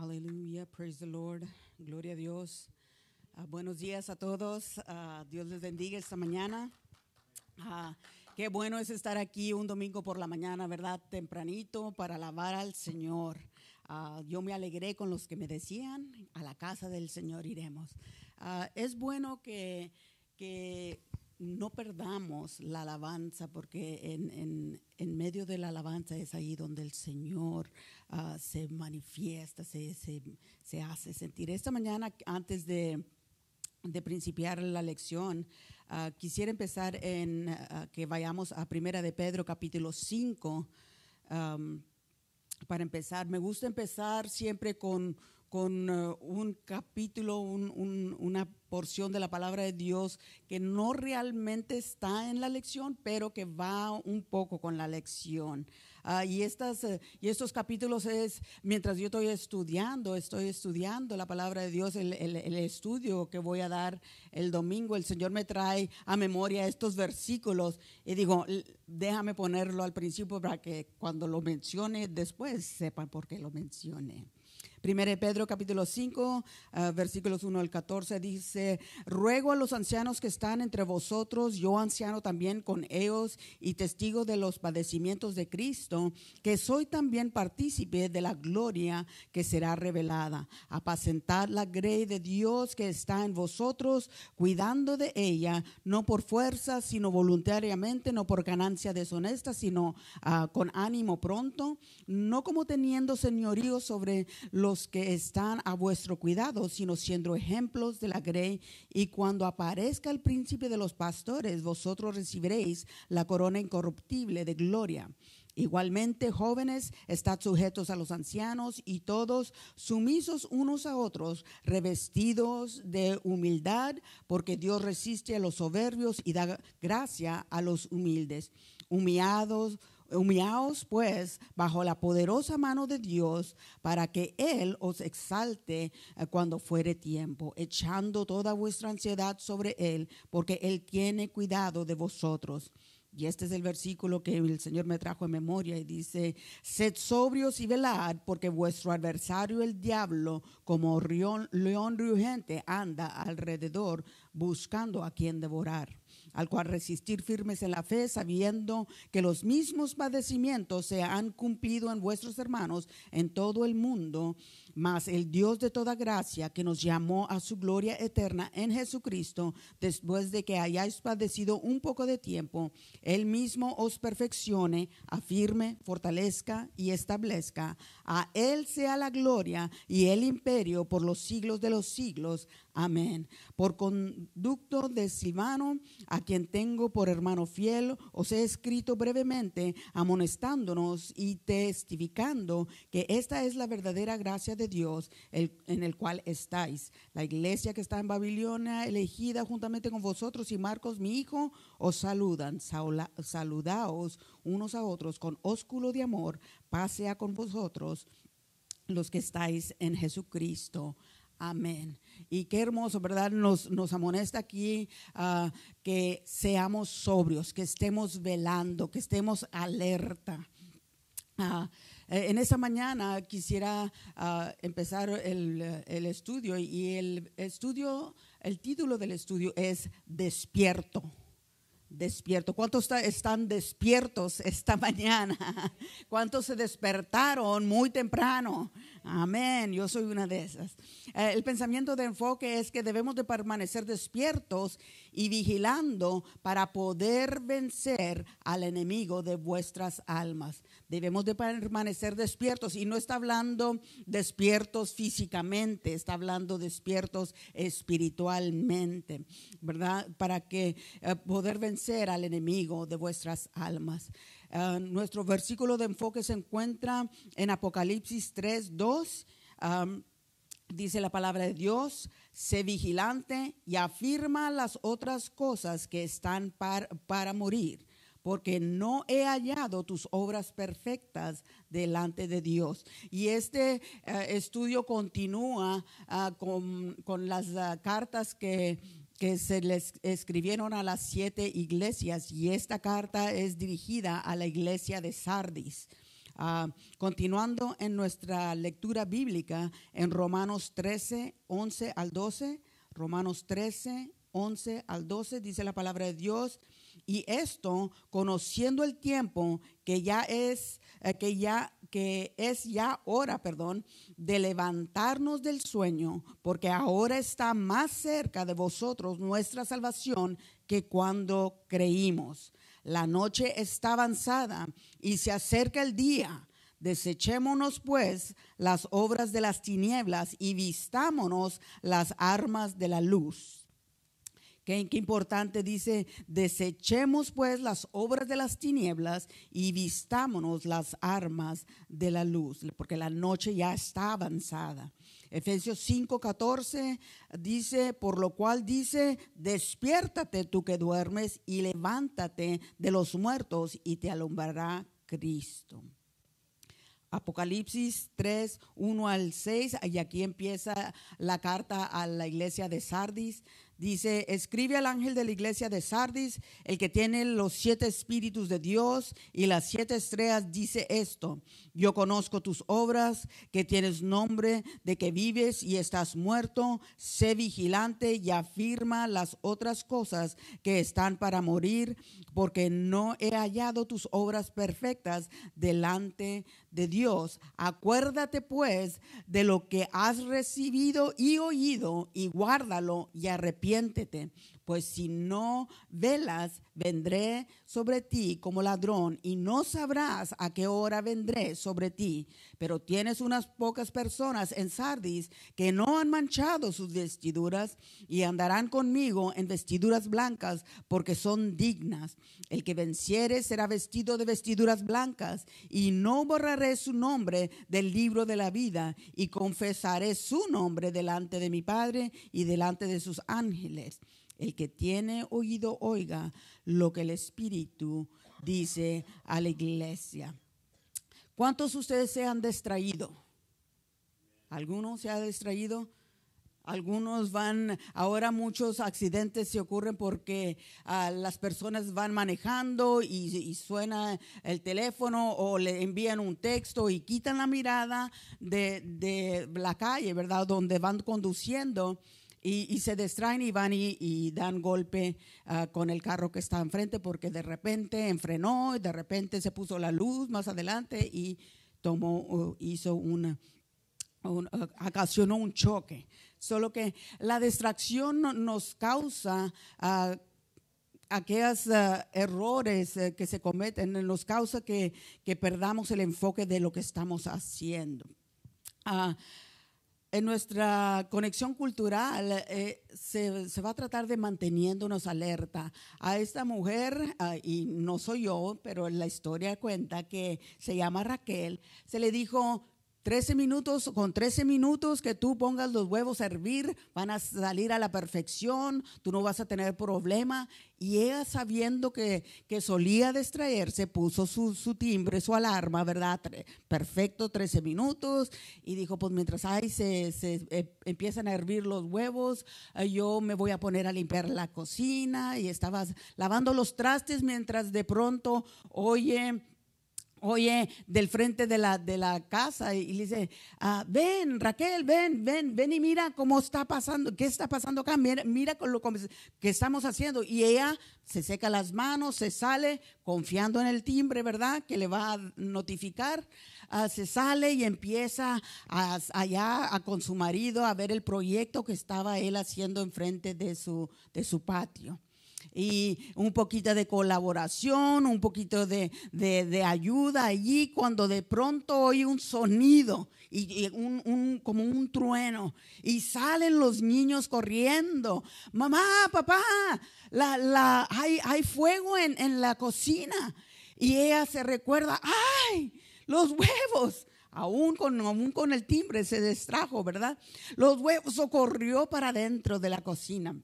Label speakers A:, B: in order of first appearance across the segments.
A: Aleluya, praise the Lord, gloria a Dios. Ah, buenos días a todos, ah, Dios les bendiga esta mañana. Ah, qué bueno es estar aquí un domingo por la mañana, ¿verdad? Tempranito para alabar al Señor. yo me alegré con los que me decían, a la casa del Señor iremos. es bueno que, que no perdamos la alabanza, porque en, medio de la alabanza es ahí donde el Señor ah, se manifiesta, se, hace sentir. Esta mañana, antes de, de principiar la lección, ah, quisiera empezar en ah, que vayamos a Primera de Pedro, capítulo 5. para empezar, me gusta empezar siempre con, con un capítulo, una porción de la palabra de Dios que no realmente está en la lección, pero que va un poco con la lección. Ah, y, estas, eh, y estos capítulos es, mientras yo estoy estudiando, estoy estudiando la palabra de Dios, el, estudio que voy a dar el domingo, el Señor me trae a memoria estos versículos y digo, déjame ponerlo al principio para que cuando lo mencione después sepan por qué lo mencioné. 1 Pedro capítulo 5, ah, versículos 1 al 14 dice, ruego a los ancianos que están entre vosotros, yo anciano también con ellos y testigo de los padecimientos de Cristo, que soy también partícipe de la gloria que será revelada. Apacentad la grey de Dios que está en vosotros, cuidando de ella, no por fuerza, sino voluntariamente, no por ganancia deshonesta, sino ah, con ánimo pronto, no como teniendo señorío sobre los que están a vuestro cuidado, sino siendo ejemplos de la grey. Y cuando aparezca el príncipe de los pastores, vosotros recibiréis la corona incorruptible de gloria. Igualmente, jóvenes, estad sujetos a los ancianos y todos sumisos unos a otros, revestidos de humildad, porque Dios resiste a los soberbios y da gracia a los humildes. Humillados, Humillaos pues bajo la poderosa mano de Dios para que Él os exalte eh, cuando fuere tiempo, echando toda vuestra ansiedad sobre Él, porque Él tiene cuidado de vosotros. Y este es el versículo que el Señor me trajo en memoria y dice, sed sobrios y velad, porque vuestro adversario el diablo, como león rugente, anda alrededor buscando a quien devorar al cual resistir firmes en la fe, sabiendo que los mismos padecimientos se han cumplido en vuestros hermanos en todo el mundo, mas el Dios de toda gracia, que nos llamó a su gloria eterna en Jesucristo, después de que hayáis padecido un poco de tiempo, Él mismo os perfeccione, afirme, fortalezca y establezca. A Él sea la gloria y el imperio por los siglos de los siglos. Amén. Por conducto de Silvano, a quien tengo por hermano fiel, os he escrito brevemente, amonestándonos y testificando que esta es la verdadera gracia de Dios, en el cual estáis. La iglesia que está en Babilonia, elegida juntamente con vosotros y Marcos, mi hijo, os saludan. saludaos unos a otros con ósculo de amor. Pasea con vosotros los que estáis en Jesucristo. Amén. Y qué hermoso, ¿verdad? Nos, nos amonesta aquí ah, que seamos sobrios, que estemos velando, que estemos alerta. Ah, eh, en esa mañana quisiera ah, empezar el, el estudio y el estudio, el título del estudio es Despierto despierto. ¿Cuántos están despiertos esta mañana? ¿Cuántos se despertaron muy temprano? Amén, yo soy una de esas. Eh, el pensamiento de enfoque es que debemos de permanecer despiertos y vigilando para poder vencer al enemigo de vuestras almas. Debemos de permanecer despiertos y no está hablando despiertos físicamente, está hablando despiertos espiritualmente, ¿verdad? Para que eh, poder vencer al enemigo de vuestras almas. Eh, nuestro versículo de enfoque se encuentra en Apocalipsis 3, 2. dice la palabra de Dios, sé vigilante y afirma las otras cosas que están para morir porque no he hallado tus obras perfectas delante de Dios. Y este eh, estudio continúa ah, con, las ah, cartas que se les escribieron a las siete iglesias y esta carta es dirigida a la iglesia de Sardis. Ah, continuando en nuestra lectura bíblica en Romanos 13, 11 al 12, Romanos 13, 11 al 12 dice la palabra de Dios, y esto, conociendo el tiempo que ya es, eh, que ya, que es ya hora, perdón, de levantarnos del sueño, porque ahora está más cerca de vosotros nuestra salvación que cuando creímos. La noche está avanzada y se acerca el día. Desechémonos pues las obras de las tinieblas y vistámonos las armas de la luz. Qué, importante dice, desechemos pues las obras de las tinieblas y vistámonos las armas de la luz, porque la noche ya está avanzada. Efesios 5:14 dice, por lo cual dice, despiértate tú que duermes y levántate de los muertos y te alumbrará Cristo. Apocalipsis 3, 1 al 6, y aquí empieza la carta a la iglesia de Sardis. Dice, escribe al ángel de la iglesia de Sardis, el que tiene los siete espíritus de Dios y las siete estrellas, dice esto, yo conozco tus obras, que tienes nombre de que vives y estás muerto, sé vigilante y afirma las otras cosas que están para morir, porque no he hallado tus obras perfectas delante de Dios. Acuérdate pues de lo que has recibido y oído y guárdalo y arrepiéntete pues si no velas, vendré sobre ti como ladrón y no sabrás a qué hora vendré sobre ti. Pero tienes unas pocas personas en Sardis que no han manchado sus vestiduras y andarán conmigo en vestiduras blancas porque son dignas. El que venciere será vestido de vestiduras blancas y no borraré su nombre del libro de la vida y confesaré su nombre delante de mi Padre y delante de sus ángeles. El que tiene oído, oiga lo que el Espíritu dice a la iglesia. ¿Cuántos de ustedes se han distraído? ¿Algunos se ha distraído? Algunos van, ahora muchos accidentes se ocurren porque ah, las personas van manejando y, suena el teléfono o le envían un texto y quitan la mirada de, de la calle, ¿verdad? Donde van conduciendo y, se distraen y van y, dan golpe ah, con el carro que está enfrente porque de repente enfrenó y de repente se puso la luz más adelante y tomó, hizo una, un, ah, ocasionó un choque. Solo que la distracción nos causa ah, aquellos errores eh, que se cometen nos causa que, que, perdamos el enfoque de lo que estamos haciendo en nuestra conexión cultural eh, se, va a tratar de manteniéndonos alerta. A esta mujer, ah, y no soy yo, pero la historia cuenta que se llama Raquel, se le dijo, 13 minutos, con 13 minutos que tú pongas los huevos a hervir, van a salir a la perfección, tú no vas a tener problema. Y ella sabiendo que, solía distraerse, puso su, timbre, su alarma, ¿verdad? Perfecto, 13 minutos. Y dijo, pues mientras ahí se, eh, empiezan a hervir los huevos, eh, yo me voy a poner a limpiar la cocina. Y estaba lavando los trastes mientras de pronto, oye, oye, del frente de la, casa y, le dice, ah, ven Raquel, ven, ven, ven y mira cómo está pasando, qué está pasando acá, mira, mira con lo que estamos haciendo. Y ella se seca las manos, se sale confiando en el timbre, ¿verdad? Que le va a notificar. Ah, se sale y empieza allá con su marido a ver el proyecto que estaba él haciendo enfrente de su, de su patio y un poquito de colaboración, un poquito de, ayuda allí, cuando de pronto oye un sonido y, como un trueno y salen los niños corriendo, mamá, papá, la, la, hay, fuego en, la cocina y ella se recuerda, ay, los huevos aún con, el timbre se destrajo, ¿verdad? Los huevos corrió para dentro de la cocina.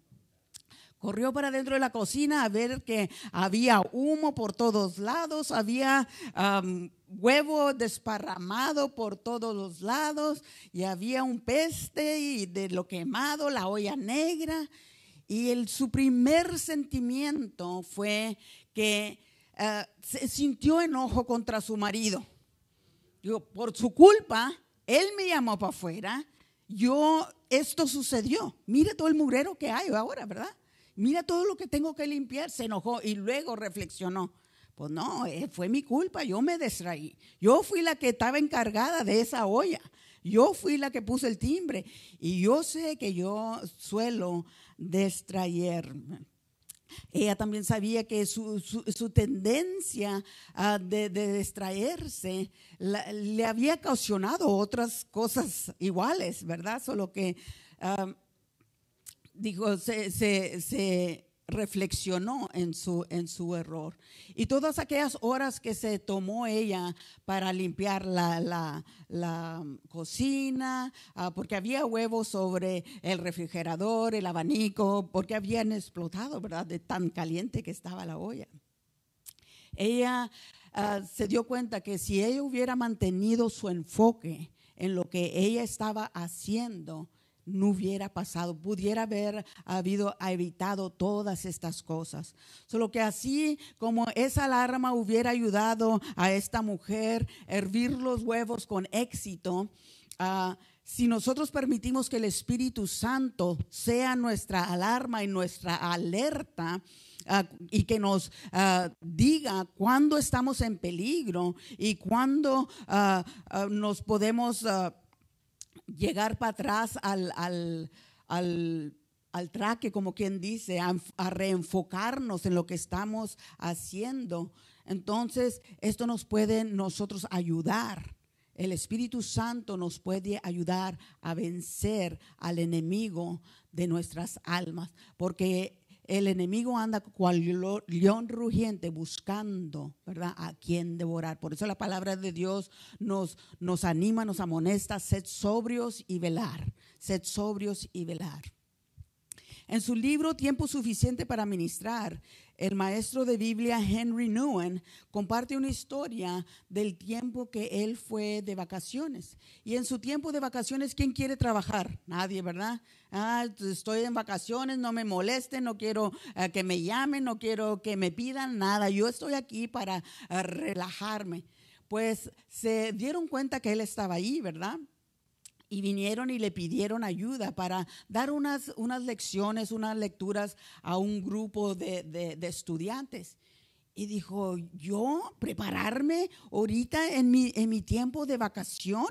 A: Corrió para dentro de la cocina a ver que había humo por todos lados, había huevo desparramado por todos los lados y había un peste y de lo quemado, la olla negra. Y el, su primer sentimiento fue que eh, se sintió enojo contra su marido. Yo por su culpa, él me llamó para afuera, yo, esto sucedió. Mire todo el murero que hay ahora, ¿verdad? Mira todo lo que tengo que limpiar. Se enojó y luego reflexionó. Pues no, eh, fue mi culpa, yo me distraí. Yo fui la que estaba encargada de esa olla. Yo fui la que puse el timbre. Y yo sé que yo suelo distraerme. Ella también sabía que su, tendencia ah, de, distraerse le había ocasionado otras cosas iguales, ¿verdad? Solo que ah, Dijo, se, se, reflexionó en su, en su error. Y todas aquellas horas que se tomó ella para limpiar la, la, cocina, ah, porque había huevos sobre el refrigerador, el abanico, porque habían explotado, ¿verdad? De tan caliente que estaba la olla. Ella ah, se dio cuenta que si ella hubiera mantenido su enfoque en lo que ella estaba haciendo, no hubiera pasado, pudiera haber habido evitado todas estas cosas. Solo que así como esa alarma hubiera ayudado a esta mujer a hervir los huevos con éxito, ah, si nosotros permitimos que el Espíritu Santo sea nuestra alarma y nuestra alerta, ah, y que nos ah, diga cuándo estamos en peligro y cuándo nos podemos llegar para atrás al, al, al, traque, como quien dice, a, a, reenfocarnos en lo que estamos haciendo. Entonces, esto nos puede nosotros ayudar. El Espíritu Santo nos puede ayudar a vencer al enemigo de nuestras almas, porque el enemigo anda cual león rugiente buscando, ¿verdad?, a quien devorar. Por eso la palabra de Dios nos, nos anima, nos amonesta, sed sobrios y velar, sed sobrios y velar. En su libro Tiempo Suficiente para Ministrar, el maestro de Biblia Henry Nguyen comparte una historia del tiempo que él fue de vacaciones. Y en su tiempo de vacaciones, ¿quién quiere trabajar? Nadie, ¿verdad? Ah, pues, estoy en vacaciones, no me molesten, no quiero eh, que me llamen, no quiero que me pidan nada. Yo estoy aquí para eh, relajarme. Pues se dieron cuenta que él estaba ahí, ¿verdad? y vinieron y le pidieron ayuda para dar unas, unas lecciones, unas lecturas a un grupo de, de, estudiantes. Y dijo, ¿yo prepararme ahorita en mi, en mi tiempo de vacación?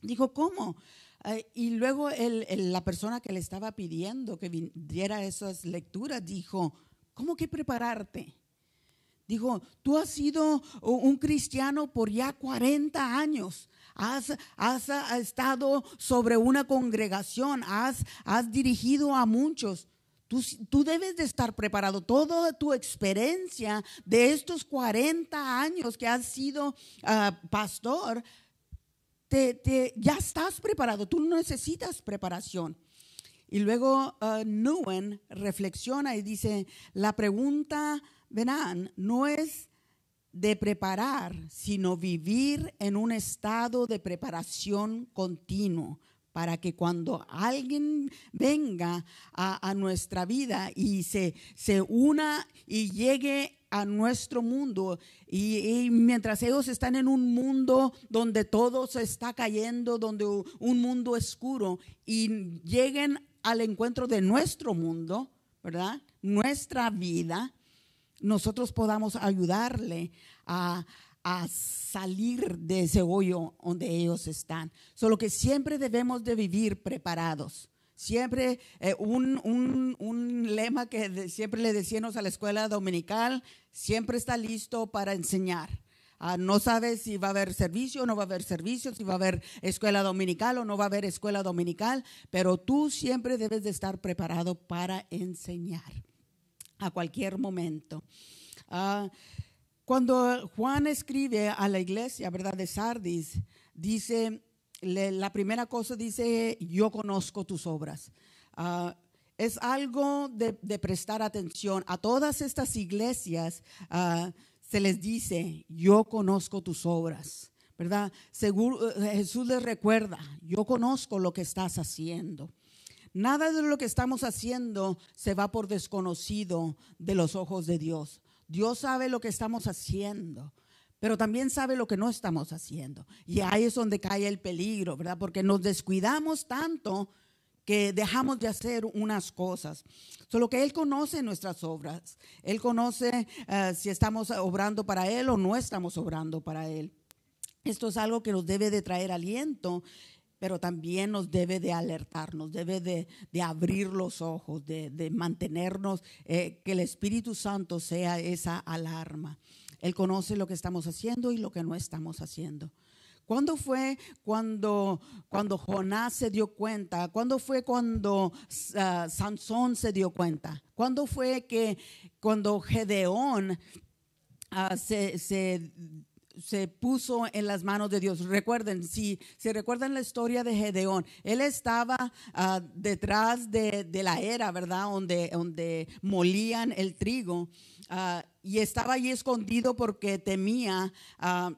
A: Dijo, ¿cómo? Eh, y luego el, la persona que le estaba pidiendo que diera esas lecturas dijo, ¿cómo que prepararte? Dijo, tú has sido un cristiano por ya 40 años has, ah, estado sobre una congregación, has, has dirigido a muchos. Tú, debes de estar preparado. Toda tu experiencia de estos 40 años que has sido ah, pastor, te, ya estás preparado. Tú no necesitas preparación. Y luego uh, ah, Nguyen reflexiona y dice, la pregunta, verán, no es de preparar, sino vivir en un estado de preparación continuo para que cuando alguien venga a, nuestra vida y se, una y llegue a nuestro mundo y, mientras ellos están en un mundo donde todo se está cayendo, donde un mundo oscuro y lleguen al encuentro de nuestro mundo, ¿verdad? Nuestra vida, nosotros podamos ayudarle a, salir de ese hoyo donde ellos están. Solo que siempre debemos de vivir preparados. Siempre eh, un, lema que siempre le decíamos a la escuela dominical, siempre está listo para enseñar. Ah, no sabes si va a haber servicio o no va a haber servicio, si va a haber escuela dominical o no va a haber escuela dominical, pero tú siempre debes de estar preparado para enseñar a cualquier momento. Ah, cuando Juan escribe a la iglesia, ¿verdad? De Sardis, dice, la primera cosa dice, yo conozco tus obras. Ah, es algo de, prestar atención. A todas estas iglesias ah, se les dice, yo conozco tus obras, ¿verdad? Seguro, eh, Jesús les recuerda, yo conozco lo que estás haciendo. Nada de lo que estamos haciendo se va por desconocido de los ojos de Dios. Dios sabe lo que estamos haciendo, pero también sabe lo que no estamos haciendo. Y ahí es donde cae el peligro, ¿verdad? Porque nos descuidamos tanto que dejamos de hacer unas cosas. Solo que Él conoce nuestras obras. Él conoce eh, si estamos obrando para Él o no estamos obrando para Él. Esto es algo que nos debe de traer aliento pero también nos debe de alertarnos, debe de, abrir los ojos, de, mantenernos, eh, que el Espíritu Santo sea esa alarma. Él conoce lo que estamos haciendo y lo que no estamos haciendo. ¿Cuándo fue cuando, cuando Jonás se dio cuenta? ¿Cuándo fue cuando ah, Sansón se dio cuenta? ¿Cuándo fue que cuando Gedeón ah, se, se se puso en las manos de Dios. Recuerden, si se recuerdan la historia de Gedeón, él estaba ah, detrás de, la era, ¿verdad? Donde, donde molían el trigo ah, y estaba allí escondido porque temía a,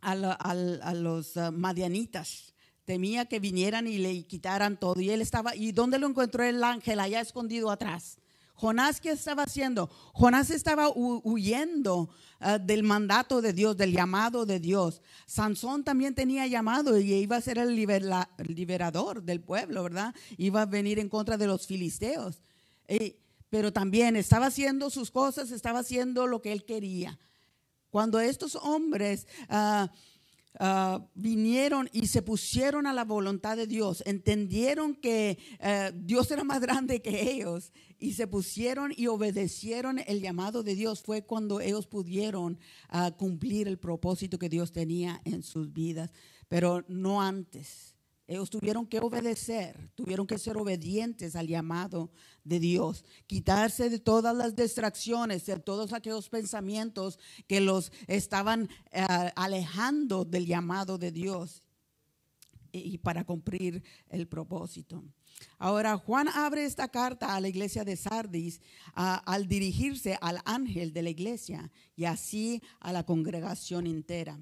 A: ah, a, los madianitas temía que vinieran y le quitaran todo. Y él estaba, ¿y dónde lo encontró el ángel? Allá escondido atrás. Jonás, ¿qué estaba haciendo? Jonás estaba huyendo ah, del mandato de Dios, del llamado de Dios. Sansón también tenía llamado y iba a ser el liberador del pueblo, ¿verdad? Iba a venir en contra de los filisteos. Eh, pero también estaba haciendo sus cosas, estaba haciendo lo que él quería. Cuando estos hombres... Ah, Ah, vinieron y se pusieron a la voluntad de Dios, entendieron que eh, Dios era más grande que ellos y se pusieron y obedecieron el llamado de Dios, fue cuando ellos pudieron ah, cumplir el propósito que Dios tenía en sus vidas, pero no antes. Ellos tuvieron que obedecer, tuvieron que ser obedientes al llamado de Dios, quitarse de todas las distracciones, de todos aquellos pensamientos que los estaban eh, alejando del llamado de Dios y, para cumplir el propósito. Ahora, Juan abre esta carta a la iglesia de Sardis al dirigirse al ángel de la iglesia y así a la congregación entera.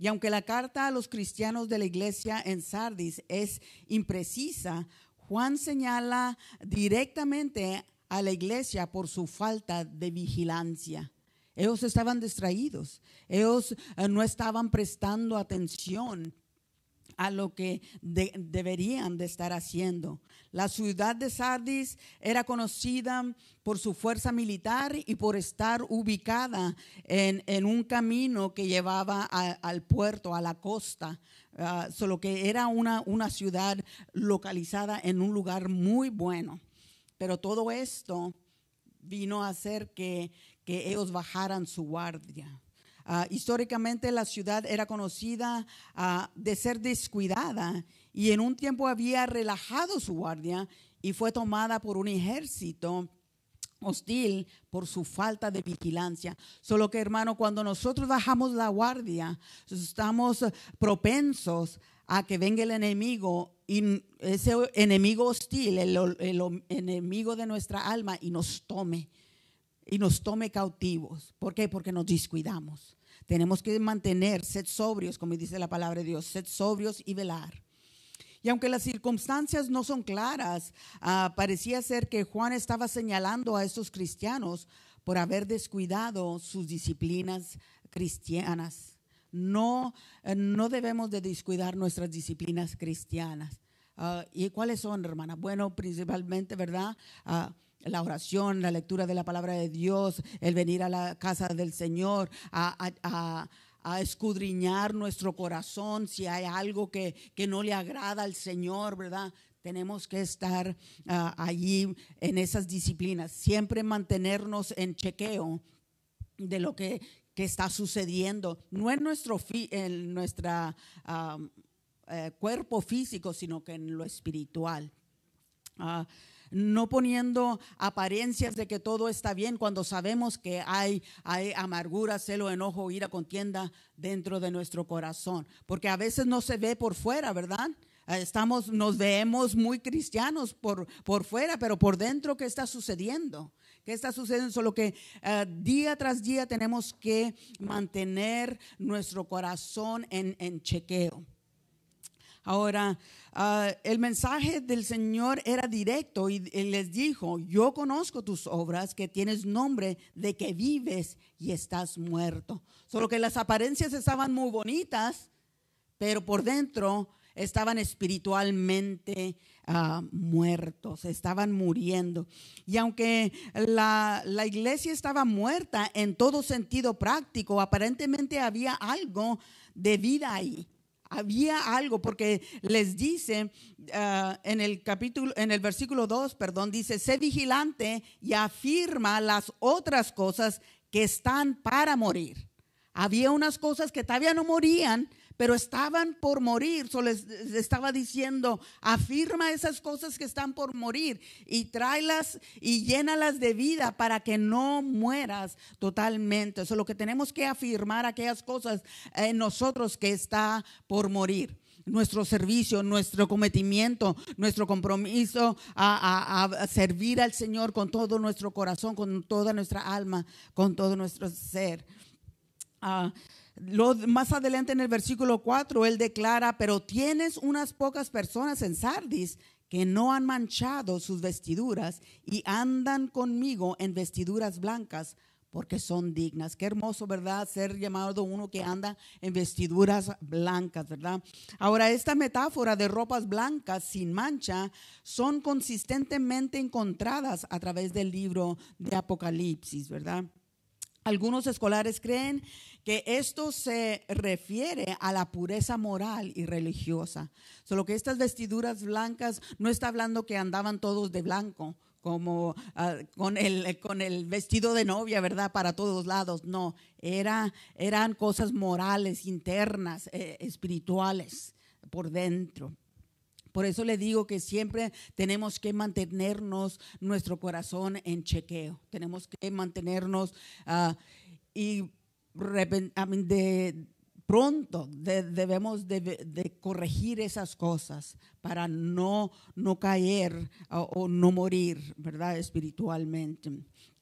A: Y aunque la carta a los cristianos de la iglesia en Sardis es imprecisa, Juan señala directamente a la iglesia por su falta de vigilancia. Ellos estaban distraídos, ellos eh, no estaban prestando atención a lo que deberían de estar haciendo. La ciudad de Sardis era conocida por su fuerza militar y por estar ubicada en, un camino que llevaba al puerto, a la costa, ah, solo que era una, ciudad localizada en un lugar muy bueno. Pero todo esto vino a hacer que ellos bajaran su guardia Ah, históricamente la ciudad era conocida ah, de ser descuidada y en un tiempo había relajado su guardia y fue tomada por un ejército hostil por su falta de vigilancia. Solo que hermano, cuando nosotros bajamos la guardia, estamos propensos a que venga el enemigo y ese enemigo hostil, el, el enemigo de nuestra alma y nos tome y nos tome cautivos. ¿Por qué? Porque nos descuidamos. Tenemos que mantener, sed sobrios, como dice la palabra de Dios, sed sobrios y velar. Y aunque las circunstancias no son claras, ah, parecía ser que Juan estaba señalando a estos cristianos por haber descuidado sus disciplinas cristianas. No, eh, no debemos de descuidar nuestras disciplinas cristianas. Ah, ¿Y cuáles son, hermana? Bueno, principalmente, ¿verdad? Ah, la oración, la lectura de la palabra de Dios, el venir a la casa del Señor, a, escudriñar nuestro corazón si hay algo que, no le agrada al Señor, ¿verdad? Tenemos que estar ah, allí en esas disciplinas, siempre mantenernos en chequeo de lo que, está sucediendo, no en nuestro nuestra, ah, eh, cuerpo físico, sino que en lo espiritual. Ah, no poniendo apariencias de que todo está bien cuando sabemos que hay, hay amargura, celo, enojo, ira, contienda dentro de nuestro corazón, porque a veces no se ve por fuera, ¿verdad? Eh, estamos, nos vemos muy cristianos por, fuera, pero por dentro, ¿qué está sucediendo? ¿Qué está sucediendo? Solo que eh, día tras día tenemos que mantener nuestro corazón en chequeo. Ahora, ah, el mensaje del Señor era directo y, les dijo, yo conozco tus obras, que tienes nombre de que vives y estás muerto. Solo que las apariencias estaban muy bonitas, pero por dentro estaban espiritualmente ah, muertos, estaban muriendo. Y aunque la, la, iglesia estaba muerta en todo sentido práctico, aparentemente había algo de vida ahí había algo, porque les dice ah, en el capítulo, en el versículo 2, perdón, dice, sé vigilante y afirma las otras cosas que están para morir. Había unas cosas que todavía no morían, pero estaban por morir. So les, estaba diciendo, afirma esas cosas que están por morir y tráelas y llénalas de vida para que no mueras totalmente. Eso lo que tenemos que afirmar aquellas cosas en nosotros que está por morir nuestro servicio, nuestro cometimiento, nuestro compromiso a, servir al Señor con todo nuestro corazón, con toda nuestra alma, con todo nuestro ser. Ah, más adelante en el versículo 4, él declara, pero tienes unas pocas personas en Sardis que no han manchado sus vestiduras y andan conmigo en vestiduras blancas porque son dignas. Qué hermoso, ¿verdad? Ser llamado uno que anda en vestiduras blancas, ¿verdad? Ahora, esta metáfora de ropas blancas sin mancha son consistentemente encontradas a través del libro de Apocalipsis, ¿verdad? Algunos escolares creen que esto se refiere a la pureza moral y religiosa. Solo que estas vestiduras blancas no está hablando que andaban todos de blanco, como ah, con, el, vestido de novia, ¿verdad? Para todos lados. No, eran cosas morales, internas, eh, espirituales, por dentro. Por eso le digo que siempre tenemos que mantenernos nuestro corazón en chequeo, tenemos que mantenernos ah, y de pronto debemos de, corregir esas cosas para no, no caer o, no morir, ¿verdad? Espiritualmente.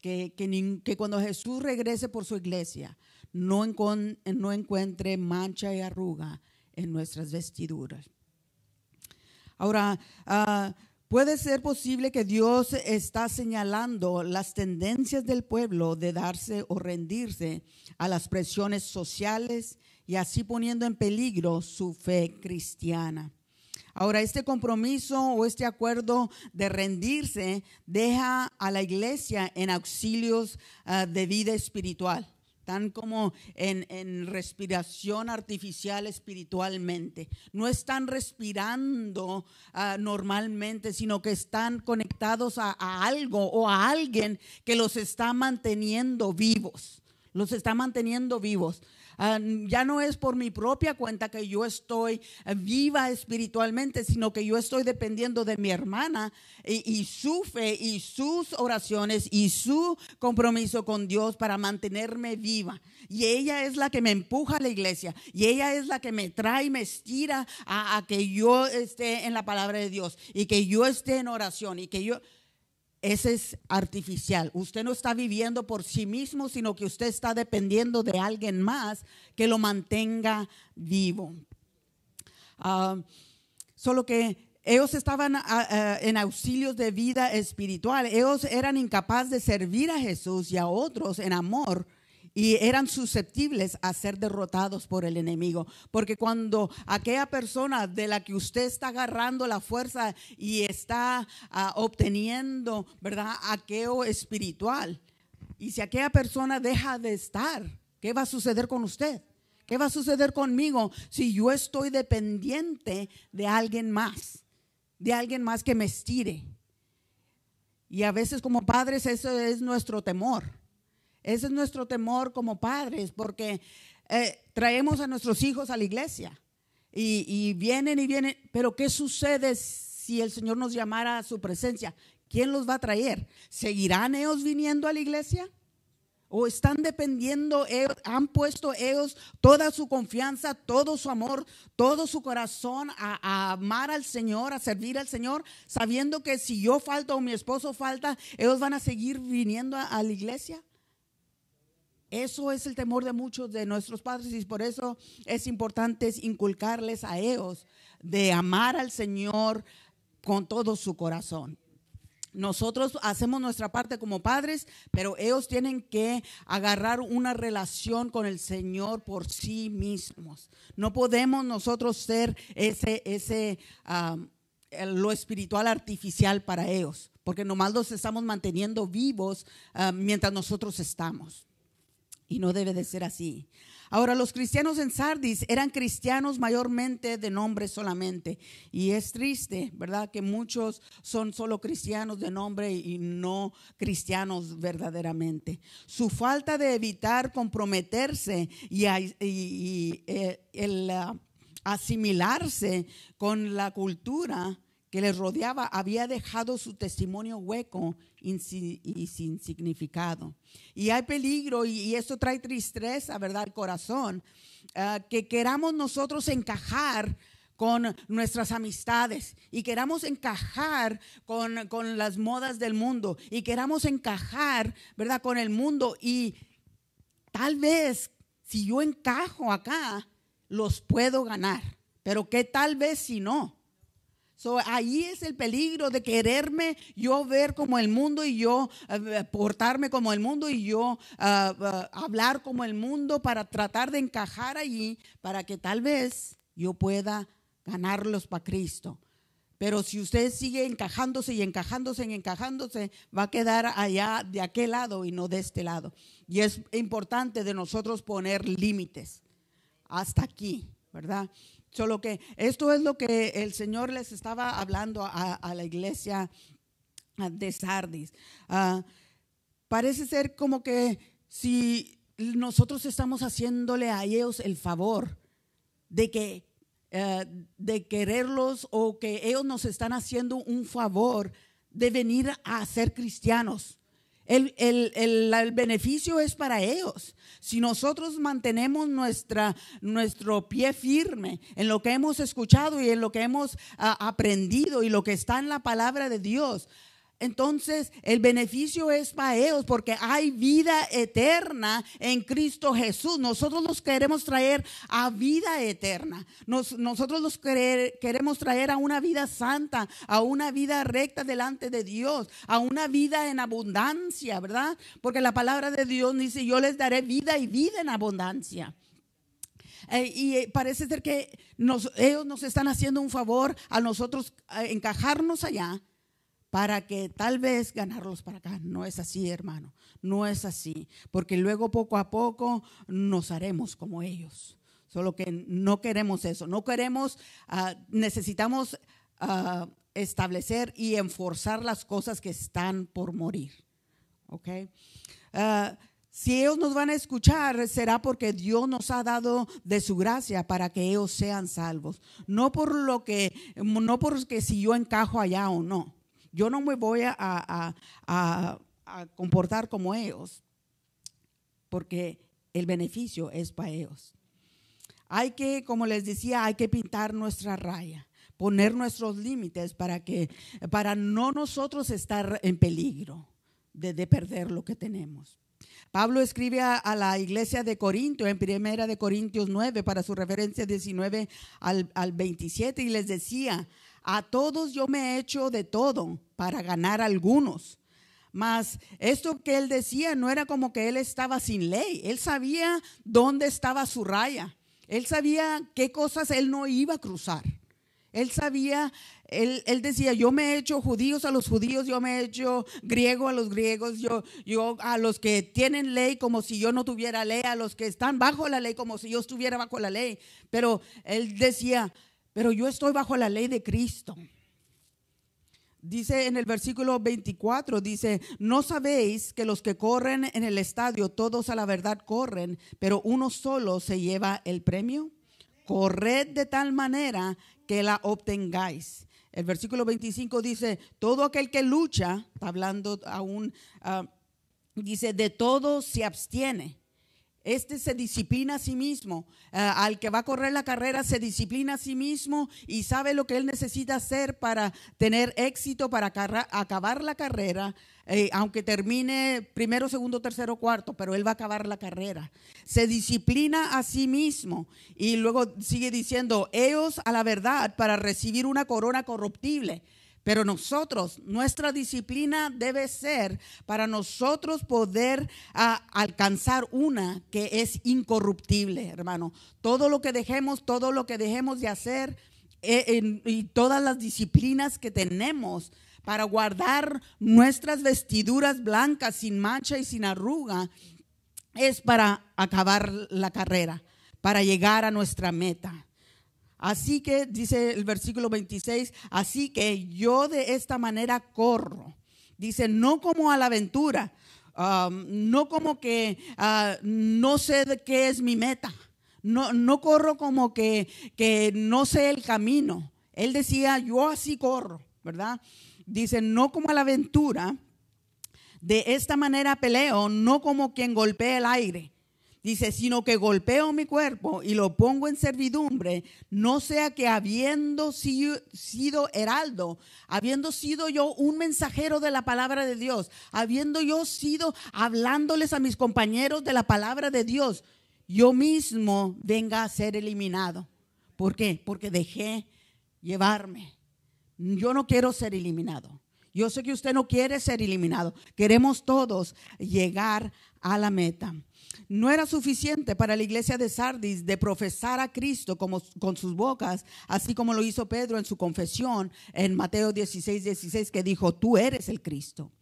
A: Que, que, cuando Jesús regrese por su iglesia, no, no encuentre mancha y arruga en nuestras vestiduras. Ahora, ah, puede ser posible que Dios está señalando las tendencias del pueblo de darse o rendirse a las presiones sociales y así poniendo en peligro su fe cristiana. Ahora, este compromiso o este acuerdo de rendirse deja a la iglesia en auxilios ah, de vida espiritual están como en, respiración artificial espiritualmente. No están respirando ah, normalmente, sino que están conectados a, a algo o a alguien que los está manteniendo vivos. Los está manteniendo vivos. Ah, ya no es por mi propia cuenta que yo estoy eh, viva espiritualmente, sino que yo estoy dependiendo de mi hermana y, su fe y sus oraciones y su compromiso con Dios para mantenerme viva. Y ella es la que me empuja a la iglesia y ella es la que me trae y me estira a, a que yo esté en la palabra de Dios y que yo esté en oración y que yo ese es artificial. Usted no está viviendo por sí mismo, sino que usted está dependiendo de alguien más que lo mantenga vivo. Ah, solo que ellos estaban ah, ah, en auxilios de vida espiritual. Ellos eran incapaces de servir a Jesús y a otros en amor y eran susceptibles a ser derrotados por el enemigo. Porque cuando aquella persona de la que usted está agarrando la fuerza y está ah, obteniendo, ¿verdad? Aqueo espiritual. Y si aquella persona deja de estar, ¿qué va a suceder con usted? ¿Qué va a suceder conmigo si yo estoy dependiente de alguien más? De alguien más que me estire. Y a veces como padres eso es nuestro temor. Ese es nuestro temor como padres, porque eh, traemos a nuestros hijos a la iglesia y, vienen y vienen, pero ¿qué sucede si el Señor nos llamara a su presencia? ¿Quién los va a traer? ¿Seguirán ellos viniendo a la iglesia? ¿O están dependiendo, han puesto ellos toda su confianza, todo su amor, todo su corazón a, amar al Señor, a servir al Señor, sabiendo que si yo falto o mi esposo falta, ellos van a seguir viniendo a la iglesia? Eso es el temor de muchos de nuestros padres y por eso es importante inculcarles a ellos de amar al Señor con todo su corazón. Nosotros hacemos nuestra parte como padres, pero ellos tienen que agarrar una relación con el Señor por sí mismos. No podemos nosotros ser ese, ese, lo espiritual artificial para ellos, porque nomás los estamos manteniendo vivos mientras nosotros estamos. Y no debe de ser así. Ahora, los cristianos en Sardis eran cristianos mayormente de nombre solamente. Y es triste, ¿verdad? Que muchos son solo cristianos de nombre y no cristianos verdaderamente. Su falta de evitar comprometerse y, eh, el ah, asimilarse con la cultura que les rodeaba había dejado su testimonio hueco y sin significado. Y hay peligro y, y esto trae tristeza, ¿verdad?, al corazón, ah, que queramos nosotros encajar con nuestras amistades y queramos encajar con, con, las modas del mundo y queramos encajar, ¿verdad?, con el mundo y tal vez si yo encajo acá, los puedo ganar, pero que tal vez si no? So, ahí es el peligro de quererme yo ver como el mundo y yo eh, portarme como el mundo y yo eh, eh, hablar como el mundo para tratar de encajar allí para que tal vez yo pueda ganarlos para Cristo. Pero si usted sigue encajándose y encajándose y encajándose, va a quedar allá de aquel lado y no de este lado. Y es importante de nosotros poner límites hasta aquí, ¿verdad? Solo que esto es lo que el Señor les estaba hablando a, la iglesia de Sardis. Ah, parece ser como que si nosotros estamos haciéndole a ellos el favor de que eh, de quererlos o que ellos nos están haciendo un favor de venir a ser cristianos. El, beneficio es para ellos. Si nosotros mantenemos nuestra, nuestro pie firme en lo que hemos escuchado y en lo que hemos ah, aprendido y lo que está en la palabra de Dios, entonces el beneficio es para ellos porque hay vida eterna en Cristo Jesús. Nosotros los queremos traer a vida eterna. nosotros los queremos traer a una vida santa, a una vida recta delante de Dios, a una vida en abundancia, ¿verdad? Porque la palabra de Dios dice, yo les daré vida y vida en abundancia. Eh, y eh, parece ser que ellos nos están haciendo un favor a nosotros encajarnos allá para que tal vez ganarlos para acá. No es así, hermano, no es así, porque luego poco a poco nos haremos como ellos. Solo que no queremos eso, no queremos, ah, necesitamos ah, establecer y enforzar las cosas que están por morir. ¿Ok? Ah, si ellos nos van a escuchar, será porque Dios nos ha dado de su gracia para que ellos sean salvos. No por lo que, no porque si yo encajo allá o no. Yo no me voy a, comportar como ellos, porque el beneficio es para ellos. Hay que, como les decía, hay que pintar nuestra raya, poner nuestros límites para que, para no nosotros estar en peligro de, perder lo que tenemos. Pablo escribe a, la iglesia de Corinto en primera de Corintios 9 para su referencia 19 al, al 27 y les decía, a todos yo me he hecho de todo para ganar a algunos. Mas esto que él decía no era como que él estaba sin ley. Él sabía dónde estaba su raya. Él sabía qué cosas él no iba a cruzar. Él sabía, él, decía, yo me he hecho judíos a los judíos, yo me he hecho griego a los griegos, yo, yo a los que tienen ley como si yo no tuviera ley, a los que están bajo la ley como si yo estuviera bajo la ley. Pero él decía, pero yo estoy bajo la ley de Cristo. Dice en el versículo 24, dice, no sabéis que los que corren en el estadio, todos a la verdad corren, pero uno solo se lleva el premio. Corred de tal manera que la obtengáis. El versículo 25 dice, todo aquel que lucha, está hablando aún, ah, dice, de todo se abstiene. Este se disciplina a sí mismo. Eh, al que va a correr la carrera se disciplina a sí mismo y sabe lo que él necesita hacer para tener éxito, para acabar la carrera, eh, aunque termine primero, segundo, tercero, cuarto, pero él va a acabar la carrera. Se disciplina a sí mismo y luego sigue diciendo, ellos a la verdad para recibir una corona corruptible pero nosotros, nuestra disciplina debe ser para nosotros poder ah, alcanzar una que es incorruptible, hermano. Todo lo que dejemos, todo lo que dejemos de hacer eh, y todas las disciplinas que tenemos para guardar nuestras vestiduras blancas sin mancha y sin arruga es para acabar la carrera, para llegar a nuestra meta. Así que, dice el versículo 26, así que yo de esta manera corro. Dice, no como a la aventura, um, no como que ah, no sé de qué es mi meta, no, no corro como que, que no sé el camino. Él decía, yo así corro, ¿verdad? Dice, no como a la aventura, de esta manera peleo, no como quien golpea el aire Dice, sino que golpeo mi cuerpo y lo pongo en servidumbre, no sea que habiendo sido heraldo, habiendo sido yo un mensajero de la palabra de Dios, habiendo yo sido hablándoles a mis compañeros de la palabra de Dios, yo mismo venga a ser eliminado. ¿Por qué? Porque dejé llevarme. Yo no quiero ser eliminado. Yo sé que usted no quiere ser eliminado. Queremos todos llegar a la meta. No era suficiente para la iglesia de Sardis de profesar a Cristo con sus bocas, así como lo hizo Pedro en su confesión en Mateo 16, 16, que dijo, tú eres el Cristo.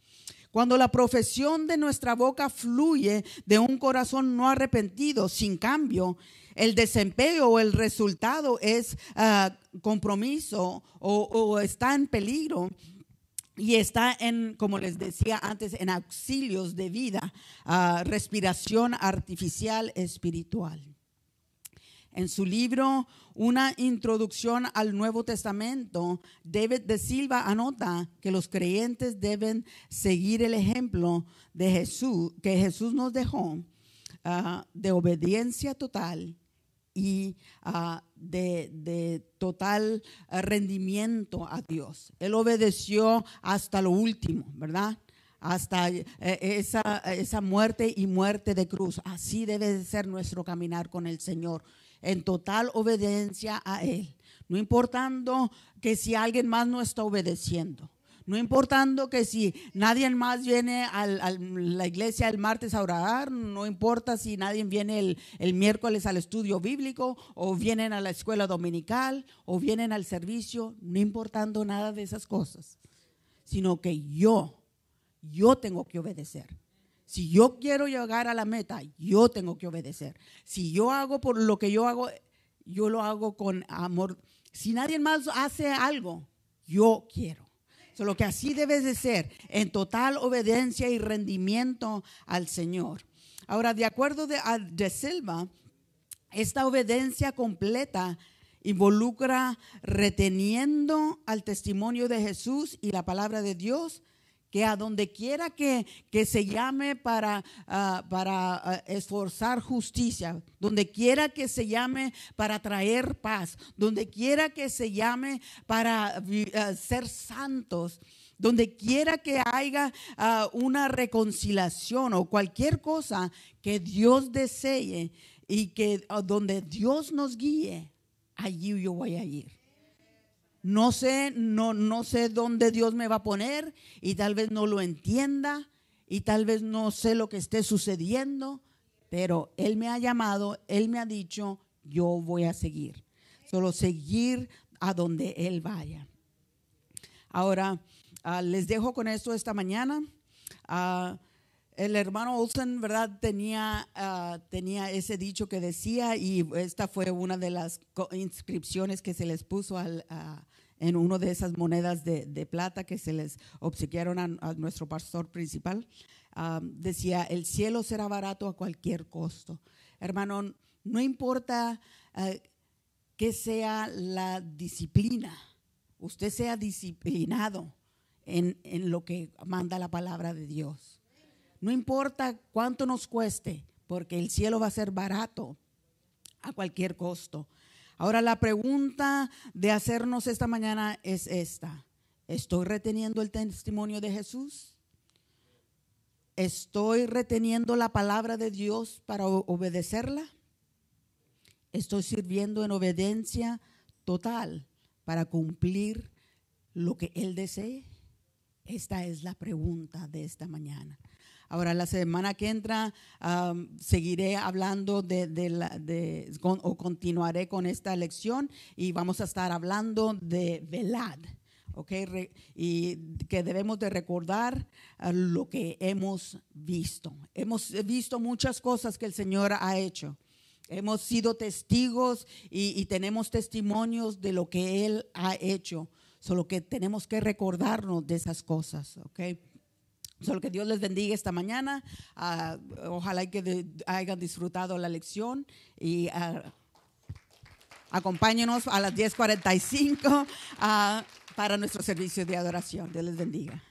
A: Cuando la profesión de nuestra boca fluye de un corazón no arrepentido, sin cambio, el desempeño o el resultado es ah, compromiso o está en peligro y está en, como les decía antes, en auxilios de vida, ah, respiración artificial espiritual. En su libro Una introducción al Nuevo Testamento, David de Silva anota que los creyentes deben seguir el ejemplo de Jesús que Jesús nos dejó ah, de obediencia total y ah, de, total ah, rendimiento a Dios. Él obedeció hasta lo último, ¿verdad? Hasta eh, esa, esa muerte y muerte de cruz. Así debe ser nuestro caminar con el Señor, en total obediencia a Él, no importando que si alguien más no está obedeciendo. No importando que si nadie más viene a la iglesia el martes a orar, no importa si nadie viene el, miércoles al estudio bíblico o vienen a la escuela dominical o vienen al servicio, no importando nada de esas cosas, sino que yo, yo tengo que obedecer. Si yo quiero llegar a la meta, yo tengo que obedecer. Si yo hago por lo que yo hago, yo lo hago con amor. Si nadie más hace algo, yo quiero. Solo que así debes de ser, en total obediencia y rendimiento al Señor. Ahora, de acuerdo de, de Silva, esta obediencia completa involucra reteniendo al testimonio de Jesús y la palabra de Dios, que a donde quiera que, que, se llame para, ah, para ah, esforzar justicia, donde quiera que se llame para traer paz, donde quiera que se llame para ah, ser santos, donde quiera que haya una reconciliación o cualquier cosa que Dios desee y que donde Dios nos guíe, allí yo voy a ir no sé, no, no sé dónde Dios me va a poner y tal vez no lo entienda y tal vez no sé lo que esté sucediendo, pero Él me ha llamado, Él me ha dicho, yo voy a seguir. Solo seguir a donde Él vaya. Ahora, ah, les dejo con esto esta mañana. Ah, el hermano Olsen, ¿verdad? Tenía, ah, tenía ese dicho que decía y esta fue una de las inscripciones que se les puso al, en una de esas monedas de, plata que se les obsequiaron a, nuestro pastor principal, ah, decía, el cielo será barato a cualquier costo. Hermano, no importa ah, que sea la disciplina, usted sea disciplinado en, en lo que manda la palabra de Dios. No importa cuánto nos cueste, porque el cielo va a ser barato a cualquier costo. Ahora la pregunta de hacernos esta mañana es esta. ¿Estoy reteniendo el testimonio de Jesús? ¿Estoy reteniendo la palabra de Dios para obedecerla? ¿Estoy sirviendo en obediencia total para cumplir lo que Él desee? Esta es la pregunta de esta mañana. Ahora, la semana que entra, seguiré hablando de, la, de o continuaré con esta lección y vamos a estar hablando de velad. ¿ok? y que debemos de recordar ah, lo que hemos visto. Hemos visto muchas cosas que el Señor ha hecho. Hemos sido testigos y, y tenemos testimonios de lo que Él ha hecho. Solo que tenemos que recordarnos de esas cosas, ¿ok? Solo que Dios les bendiga esta mañana. Ah, ojalá que hayan disfrutado la lección y ah, acompáñenos a las 10.45 cinco ah, para nuestro servicio de adoración. Dios les bendiga.